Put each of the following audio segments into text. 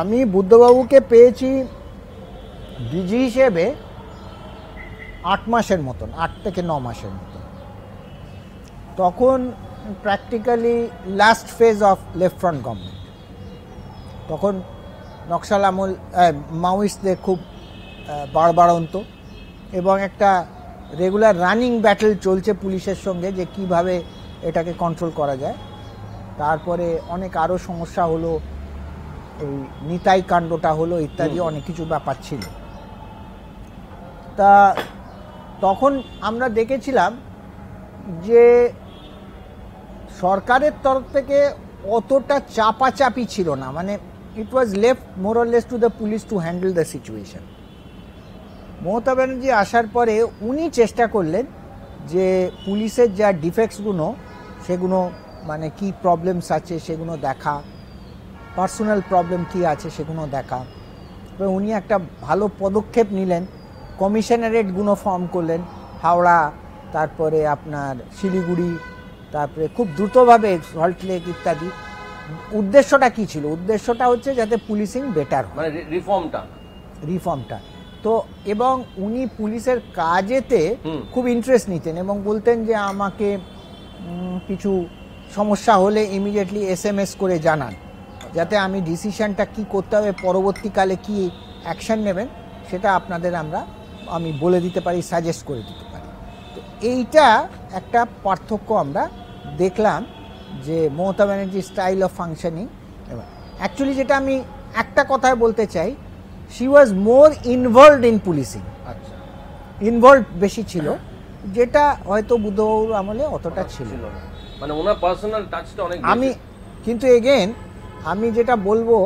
আমি বুদ্ধবাবুকে পেয়েছি ডিজি হিসেবে আট মাসের মতন আট থেকে ন মাসের মতন তখন practically last phase of left front government তখন নকশাল আমল মাউইসদের খুব বাড়বাড়ন্ত এবং একটা রেগুলার রানিং ব্যাটেল চলছে পুলিশের সঙ্গে যে কিভাবে এটাকে কন্ট্রোল করা যায় তারপরে অনেক আরও সমস্যা হলো এই নিতাই কাণ্ডটা হলো ইত্যাদি অনেক কিছু ব্যাপার ছিল তা তখন আমরা দেখেছিলাম যে সরকারের তরফ থেকে অতটা চাপাচাপি ছিল না মানে it was left more less to the police to handle the situation Mamata Banerjee আসার পরে উনি চেষ্টা করলেন যে পুলিশের যা ডিফেক্টসগুলো সেগুলো মানে কি প্রবলেমস আছে সেগুলো দেখা পার্সোনাল প্রবলেম কি আছে সেগুলো দেখা এবার উনি একটা ভালো পদক্ষেপ নিলেন কমিশনারেটগুলো ফর্ম করলেন হাওড়া তারপরে আপনার শিলিগুড়ি তারপরে খুব দ্রুতভাবে সল্টলেক ইত্যাদি উদ্দেশ্যটা কি ছিল উদ্দেশ্যটা হচ্ছে যাতে পুলিশিং বেটার মানে রিফর্মটা রিফর্মটা তো এবং উনি পুলিশের কাজেতে খুব ইন্টারেস্ট নিতেন এবং বলতেন যে আমাকে কিছু সমস্যা হলে ইমিডিয়েটলি এস এম এস করে জানান যাতে আমি ডিসিশানটা কি করতে হবে পরবর্তীকালে কি অ্যাকশান নেবেন সেটা আপনাদের আমরা আমি বলে দিতে পারি সাজেস্ট করে দিতে পারি তো এইটা একটা পার্থক্য আমরা দেখলাম যে মমতা ব্যানার্জির স্টাইল অফ ফাংশনিং এবার অ্যাকচুয়ালি যেটা আমি একটা কথায় বলতে চাই she was more involved in policing আচ্ছা ইনভলভ বেশি ছিল যেটা হয়তো বুদ্ধবাবুর আমলে অতটা ছিল না মানে ওনার পার্সোনাল টাচটা অনেক আমি কিন্তু এগেন আমি যেটা বলবো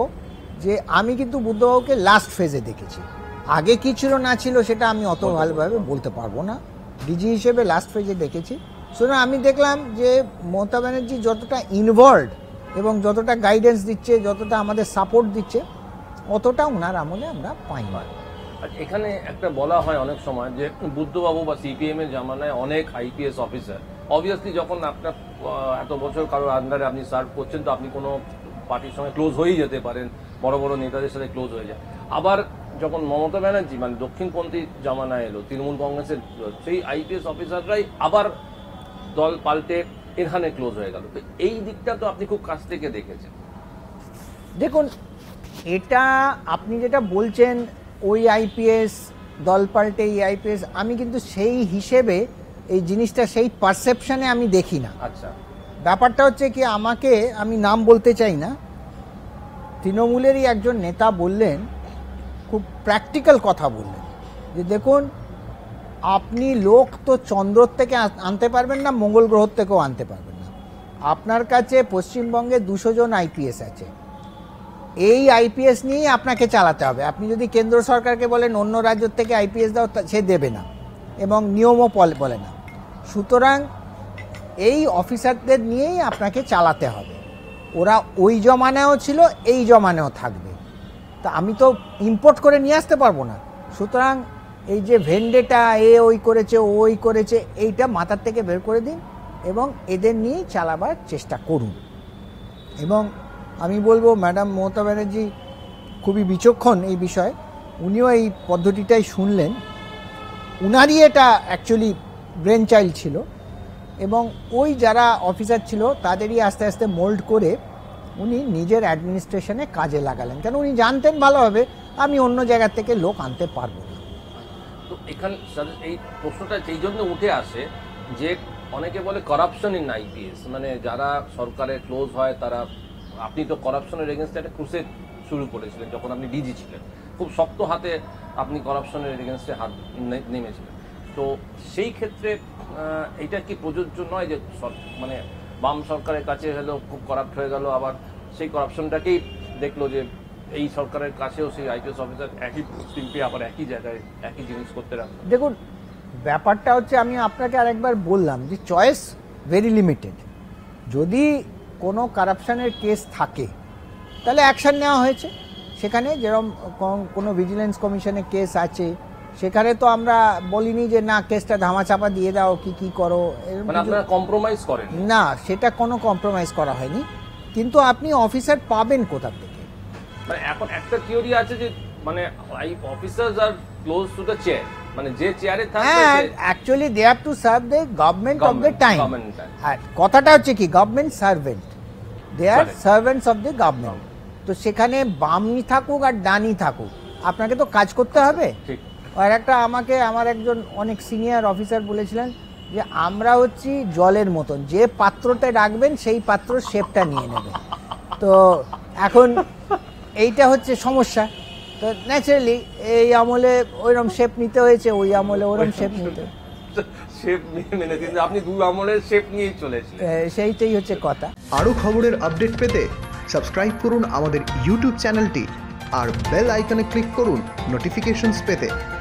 যে আমি কিন্তু বুদ্ধবাবুকে লাস্ট ফেজে দেখেছি আগে কি ছিল না ছিল সেটা আমি অত ভালোভাবে বলতে পারবো না ডিজি হিসেবে লাস্ট ফেজে দেখেছি সুতরাং আমি দেখলাম যে মমতা ব্যানার্জি যতটা ইনভলভ এবং যতটা গাইডেন্স দিচ্ছে যতটা আমাদের সাপোর্ট দিচ্ছে অতটা ওনার আমলে আমরা পাই না এখানে একটা বলা হয় অনেক সময় যে বুদ্ধবাবু বা সিপিএম এর জামানায় অনেক আইপিএস অফিসার অবভিয়াসলি যখন আপনার এত বছর কারোর আন্ডারে আপনি সার্ভ করছেন তো আপনি কোনো পার্টির সঙ্গে ক্লোজ হয়েই যেতে পারেন বড় বড় নেতাদের সাথে ক্লোজ হয়ে যায় আবার যখন মমতা ব্যানার্জি মানে দক্ষিণপন্থী জামানা এলো তৃণমূল কংগ্রেসের সেই আইপিএস অফিসাররাই আবার দল পাল্টে এখানে ক্লোজ হয়ে গেল তো এই দিকটা তো আপনি খুব কাছ থেকে দেখেছেন দেখুন এটা আপনি যেটা বলছেন ওই আইপিএস দল পাল্টে এই আইপিএস আমি কিন্তু সেই হিসেবে এই জিনিসটা সেই পারসেপশনে আমি দেখি না আচ্ছা ব্যাপারটা হচ্ছে কি আমাকে আমি নাম বলতে চাই না তৃণমূলেরই একজন নেতা বললেন খুব প্র্যাকটিক্যাল কথা বললেন যে দেখুন আপনি লোক তো চন্দ্রর থেকে আনতে পারবেন না মঙ্গল গ্রহ থেকেও আনতে পারবেন না আপনার কাছে পশ্চিমবঙ্গে দুশো জন আইপিএস আছে এই আইপিএস নিয়েই আপনাকে চালাতে হবে আপনি যদি কেন্দ্র সরকারকে বলেন অন্য রাজ্য থেকে আইপিএস দাও সে দেবে না এবং নিয়মও বলে না সুতরাং এই অফিসারদের নিয়েই আপনাকে চালাতে হবে ওরা ওই জমানায়ও ছিল এই জমানেও থাকবে তা আমি তো ইম্পোর্ট করে নিয়ে আসতে পারবো না সুতরাং এই যে ভেন্ডেটা এ ওই করেছে ওই করেছে এইটা মাথার থেকে বের করে দিন এবং এদের নিয়েই চালাবার চেষ্টা করুন এবং আমি বলবো ম্যাডাম মমতা ব্যানার্জি খুবই বিচক্ষণ এই বিষয়ে উনিও এই পদ্ধতিটাই শুনলেন উনারই এটা অ্যাকচুয়ালি ব্রেন চাইল্ড ছিল এবং ওই যারা অফিসার ছিল তাদেরই আস্তে আস্তে মোল্ড করে উনি নিজের অ্যাডমিনিস্ট্রেশনে কাজে লাগালেন কেন উনি জানতেন ভালোভাবে আমি অন্য জায়গা থেকে লোক আনতে পারবো না তো এখানে এই প্রশ্নটা সেই জন্য উঠে আসে যে অনেকে বলে করাপশন ইন আইপিএস মানে যারা সরকারে ক্লোজ হয় তারা আপনি তো করাপশনের এগেনস্টে একটা ক্রুসেড শুরু করেছিলেন যখন আপনি ডিজি ছিলেন খুব শক্ত হাতে আপনি করাপশনের এগেনস্টে হাত নেমেছিলেন তো সেই ক্ষেত্রে এটা কি প্রযোজ্য নয় যে মানে বাম সরকারের কাছে হলো খুব করাপ্ট হয়ে গেল আবার সেই করাপশনটাকেই দেখলো যে এই সরকারের কাছেও সেই আইপিএস অফিসার একই শিল্পী আবার একই জায়গায় একই জিনিস করতে রাখলো দেখুন ব্যাপারটা হচ্ছে আমি আপনাকে আরেকবার বললাম যে চয়েস ভেরি লিমিটেড যদি কোনো কারাপশানের কেস থাকে তাহলে অ্যাকশান নেওয়া হয়েছে সেখানে যেরকম কোনো ভিজিলেন্স কমিশনে কেস আছে সেখানে তো আমরা বলিনি যে না কেসটা ধামাচাপা দিয়ে দাও কি কি করো মানে আপনারা কম্প্রোমাইজ করেন না সেটা কোনো কম্প্রোমাইজ করা হয়নি কিন্তু আপনি অফিসার পাবেন কোথা থেকে মানে এখন একটা থিওরি আছে যে মানে officers are close to the chair মানে যে চেয়ারে থাকবে actually they have to serve the government of the time আর কথাটা হচ্ছে কি government servant they are servants of the government তো সেখানে বামনি থাকুক আর ডানি থাকুক আপনাকে তো কাজ করতে আচ্ছা, হবে ঠিক আর একটা আমাকে আমার একজন অনেক সিনিয়র অফিসার বলেছিলেন যে আমরা হচ্ছি জলের মতন যে পাত্রটা রাখবেন সেই পাত্র শেপটা নিয়ে নেবে তো এখন এইটা হচ্ছে সমস্যা তো ন্যাচারালি এই আমলে ওইরকম শেপ নিতে হয়েছে ওই আমলে ওরকম শেপ নিতে শেপ আপনি দু আমলের শেপ নিয়ে চলেছেন সেইটাই হচ্ছে কথা আরও খবরের আপডেট পেতে সাবস্ক্রাইব করুন আমাদের ইউটিউব চ্যানেলটি আর বেল আইকনে ক্লিক করুন নোটিফিকেশনস পেতে